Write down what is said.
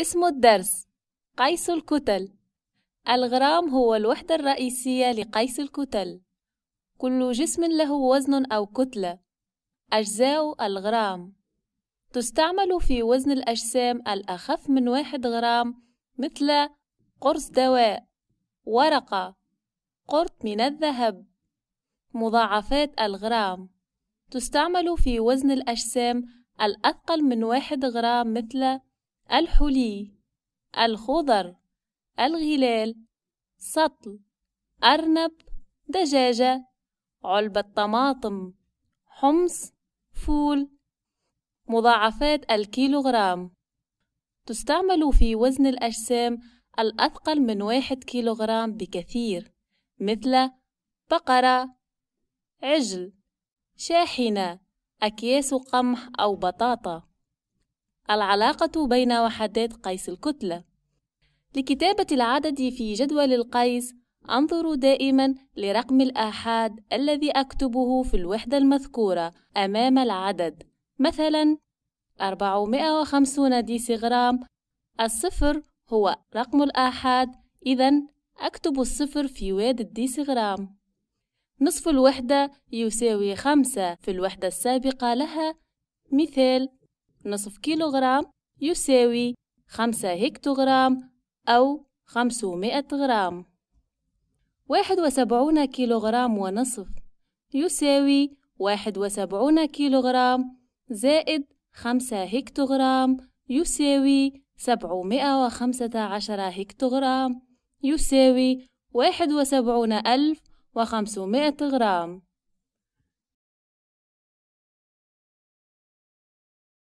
اسم الدرس قيس الكتل الغرام هو الوحدة الرئيسية لقيس الكتل كل جسم له وزن أو كتلة أجزاء الغرام تستعمل في وزن الأجسام الأخف من واحد غرام مثل قرص دواء ورقة قرط من الذهب مضاعفات الغرام تستعمل في وزن الأجسام الأثقل من واحد غرام مثل الحلي الخضر الغلال سطل أرنب دجاجة علبة طماطم حمص فول مضاعفات الكيلوغرام تستعمل في وزن الأجسام الأثقل من واحد كيلوغرام بكثير مثل بقرة عجل شاحنة أكياس قمح أو بطاطا العلاقة بين وحدات قيس الكتلة لكتابة العدد في جدول القيس أنظر دائما لرقم الآحاد الذي أكتبه في الوحدة المذكورة أمام العدد مثلا 450 ديسغرام الصفر هو رقم الآحاد إذا أكتب الصفر في واد الديسغرام نصف الوحدة يساوي خمسة في الوحدة السابقة لها مثال نصف كيلوغرام يساوي خمسة هكتوغرام أو خمسمائة غرام واحد وسبعون كيلوغرام ونصف يساوي واحد وسبعون كيلوغرام زائد خمسة هكتوغرام يساوي سبعمائة وخمسة عشر هكتوغرام يساوي واحد وسبعون ألف وخمسمائة غرام